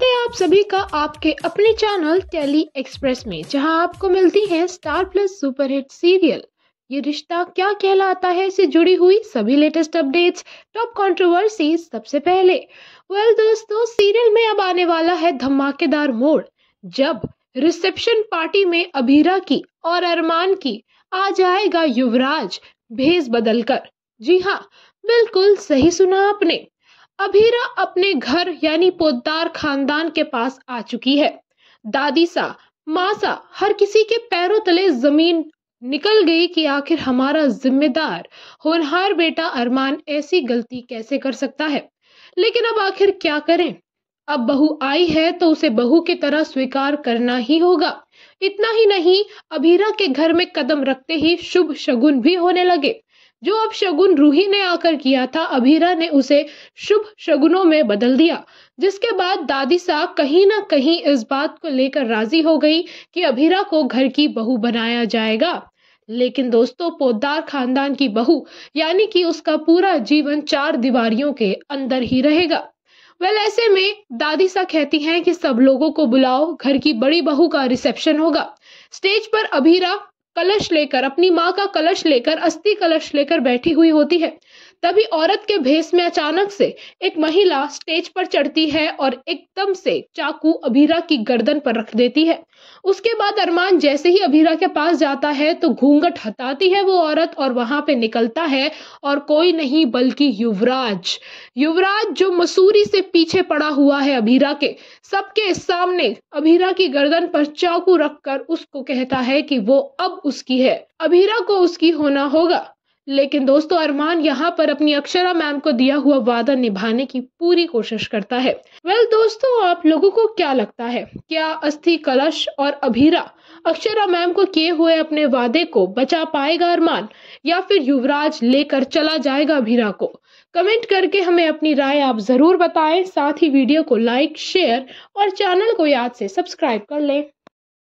स्वागत है आप सभी का आपके अपने चैनल टेली एक्सप्रेस में जहां आपको मिलती है स्टार प्लस सुपरहिट सीरियल ये रिश्ता क्या कहलाता है से जुड़ी हुई सभी लेटेस्ट अपडेट्स टॉप कंट्रोवर्सी सबसे पहले वेल well, दोस्तों सीरियल में अब आने वाला है धमाकेदार मोड़ जब रिसेप्शन पार्टी में अभीरा की और अरमान की आ जाएगा युवराज बदल बदलकर जी हाँ बिल्कुल सही सुना आपने अभीरा अपने घर यानी पोदार खानदान के पास आ चुकी है दादी सा माँ सा हर किसी के पैरों तले जमीन निकल गई कि आखिर हमारा जिम्मेदार होनहार बेटा अरमान ऐसी गलती कैसे कर सकता है लेकिन अब आखिर क्या करें अब बहू आई है तो उसे बहू की तरह स्वीकार करना ही होगा इतना ही नहीं अभीरा के घर में कदम रखते ही शुभ शगुन भी होने लगे जो अब शगुन रूही ने आकर किया था अभीरा ने उसे शुभ शगुनों में बदल दिया जिसके बाद दादी सा कहीं ना कहीं इस बात को लेकर राजी हो गई कि अभीरा को घर की बहू बनाया जाएगा लेकिन दोस्तों पोदार खानदान की बहू यानी कि उसका पूरा जीवन चार दीवारियों के अंदर ही रहेगा वेल ऐसे में दादी सा कहती हैं कि सब लोगों को बुलाओ घर की बड़ी बहू का रिसेप्शन होगा स्टेज पर अभीरा कलश लेकर अपनी माँ का कलश लेकर अस्थि कलश लेकर बैठी हुई होती है तभी औरत के भेस में अचानक से एक महिला स्टेज पर चढ़ती है और एकदम से चाकू अभीरा की गर्दन पर रख देती है उसके बाद अरमान जैसे ही अभीरा के पास जाता है तो घूंघट हटाती है वो औरत और वहां पे निकलता है और कोई नहीं बल्कि युवराज युवराज जो मसूरी से पीछे पड़ा हुआ है अभीरा के सबके सामने अभीरा की गर्दन पर चाकू रखकर उसको कहता है कि वो अब उसकी है अभीरा को उसकी होना होगा लेकिन दोस्तों अरमान यहाँ पर अपनी अक्षरा मैम को दिया हुआ वादा निभाने की पूरी कोशिश करता है वेल well, दोस्तों आप लोगों को क्या लगता है क्या अस्थि कलश और अभीरा अक्षरा मैम को किए हुए अपने वादे को बचा पाएगा अरमान या फिर युवराज लेकर चला जाएगा अभीरा को कमेंट करके हमें अपनी राय आप जरूर बताएं साथ ही वीडियो को लाइक शेयर और चैनल को याद से सब्सक्राइब कर लें